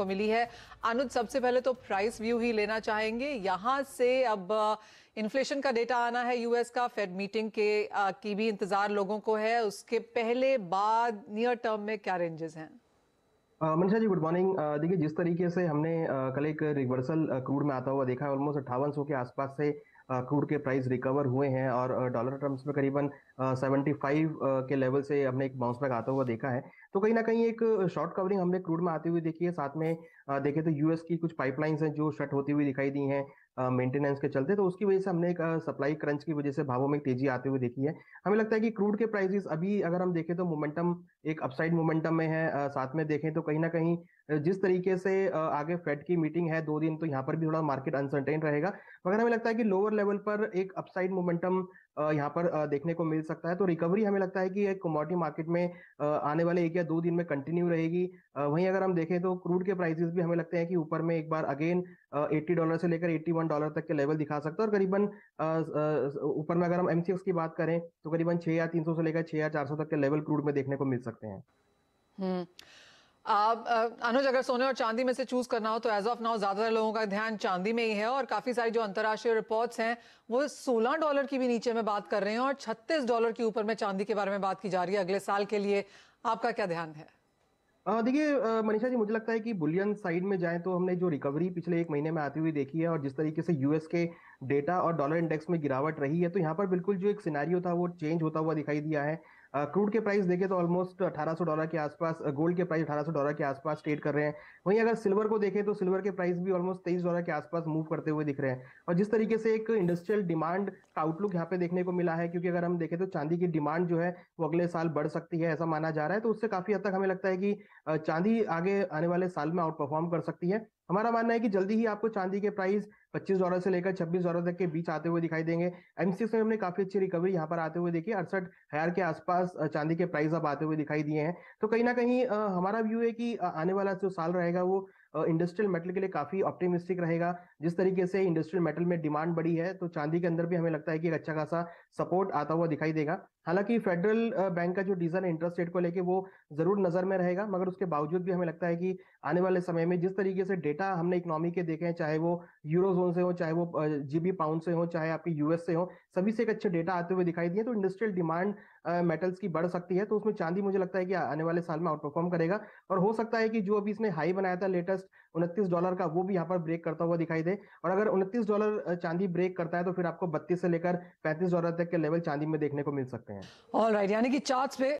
को मिली है अनुज सबसे पहले तो प्राइस व्यू ही लेना चाहेंगे यहाँ से अब इन्फ्लेशन uh, का डेटा आना है यूएस का फेड मीटिंग के आ, uh, की भी इंतजार लोगों को है उसके पहले बाद नियर टर्म में क्या रेंजेस हैं uh, Manisha ji good morning देखिए जिस तरीके से हमने कल एक रिवर्सल क्रूड में आता हुआ देखा है ऑलमोस्ट अट्ठावन के आसपास से क्रूड के प्राइस रिकवर हुए हैं और डॉलर टर्म्स में करीबन 75 के लेवल से हमने एक बाउंस बैक आता हुआ देखा है तो कहीं ना कहीं एक शॉर्ट कवरिंग हमने क्रूड में आते हुए देखी है साथ में देखे तो यूएस की कुछ पाइपलाइंस हैं जो शट होती हुई दिखाई दी हैं मेंटेनेंस के चलते तो उसकी वजह से हमने एक सप्लाई क्रंच की वजह से भावों में तेजी आते हुए देखी है हमें लगता है कि क्रूड के प्राइसेस अभी अगर हम देखें तो मोमेंटम एक अपसाइड मोमेंटम में है साथ में देखें तो कहीं ना कहीं जिस तरीके से आगे फेड की मीटिंग है दो दिन तो यहाँ पर भी थोड़ा मार्केट अनसर्टेन रहेगा मगर हमें लगता है कि लोअर लेवल पर एक अपसाइड मोमेंटम यहाँ पर देखने को मिल सकता है तो रिकवरी हमें लगता है कि एक कमोडिटी मार्केट में आने वाले एक या दो दिन में कंटिन्यू रहेगी वहीं अगर हम देखें तो क्रूड के प्राइसेस भी हमें लगते हैं कि ऊपर में एक बार अगेन 80 डॉलर से लेकर 81 डॉलर तक के लेवल दिखा सकता है और करीबन ऊपर में अगर हम एमसीएक्स की बात करें तो करीबन छह या तीन से लेकर छह या चार तक के लेवल क्रूड में देखने को मिल सकते हैं हम्म। आप अनुज अगर सोने और चांदी में से चूज करना हो तो एज ऑफ नाउ ज्यादातर लोगों का ध्यान चांदी में ही है और काफी सारी जो अंतर्राष्ट्रीय रिपोर्ट्स हैं वो 16 डॉलर की भी नीचे में बात कर रहे हैं और 36 डॉलर के ऊपर में चांदी के बारे में बात की जा रही है अगले साल के लिए आपका क्या ध्यान है देखिए मनीषा जी मुझे लगता है कि बुलियन साइड में जाएं तो हमने जो रिकवरी पिछले एक महीने में आती हुई देखी है और जिस तरीके से यूएस के डेटा और डॉलर इंडेक्स में गिरावट रही है तो यहाँ पर बिल्कुल जो एक सिनेरियो था वो चेंज होता हुआ दिखाई दिया है क्रूड के प्राइस देखें तो ऑलमोस्ट 1800 डॉलर के आसपास गोल्ड के प्राइस 1800 डॉलर के आसपास ट्रेड कर रहे हैं वहीं अगर सिल्वर को देखें तो सिल्वर के प्राइस भी ऑलमोस्ट तेईस डॉलर के आसपास मूव करते हुए दिख रहे हैं और जिस तरीके से एक इंडस्ट्रियल डिमांड का आउटलुक यहाँ पे देखने को मिला है क्योंकि अगर हम देखें तो चांदी की डिमांड जो है वो अगले साल बढ़ सकती है ऐसा माना जा रहा है तो उससे काफी हद तक हमें लगता है कि चांदी आगे आने वाले साल में आउट परफॉर्म कर सकती है हमारा मानना है कि जल्दी ही आपको चांदी के प्राइस 25 डॉलर से लेकर 26 डॉलर तक के बीच आते हुए दिखाई देंगे एमसीएक्स में हमने काफी अच्छी रिकवरी यहाँ पर आते हुए देखी अड़सठ हजार के आसपास चांदी के प्राइस अब आते हुए दिखाई दिए हैं तो कहीं ना कहीं हमारा व्यू है कि आने वाला जो साल रहेगा वो इंडस्ट्रियल मेटल के लिए काफी ऑप्टिमिस्टिक रहेगा जिस तरीके से इंडस्ट्रियल मेटल में डिमांड बढ़ी है तो चांदी के अंदर भी हमें लगता है कि एक अच्छा खासा सपोर्ट आता हुआ दिखाई देगा हालांकि फेडरल बैंक का जो डीजल इंटरेस्ट रेट को लेके वो जरूर नजर में रहेगा मगर उसके बावजूद भी हमें लगता है कि आने वाले समय में जिस तरीके से डेटा हमने इकोनॉमी के देखे हैं चाहे वो यूरो जोन से हो चाहे वो जीबी पाउंड से हो चाहे आपके यूएस से हो सभी से एक अच्छे डेटा आते हुए दिखाई दिए तो इंडस्ट्रियल डिमांड मेटल्स की बढ़ सकती है तो उसमें चांदी मुझे लगता है कि आने वाले साल में आउट परफॉर्म करेगा और हो सकता है कि जो अभी इसने हाई बनाया था लेटेस्ट उनतीस डॉलर का वो भी यहाँ पर ब्रेक करता हुआ दिखाई दे और अगर उनतीस डॉलर चांदी ब्रेक करता है तो फिर आपको बत्तीस से लेकर पैंतीस डॉलर तक के लेवल चांदी में देखने को मिल सकते हैं ऑल राइट यानी कि चार्ट पे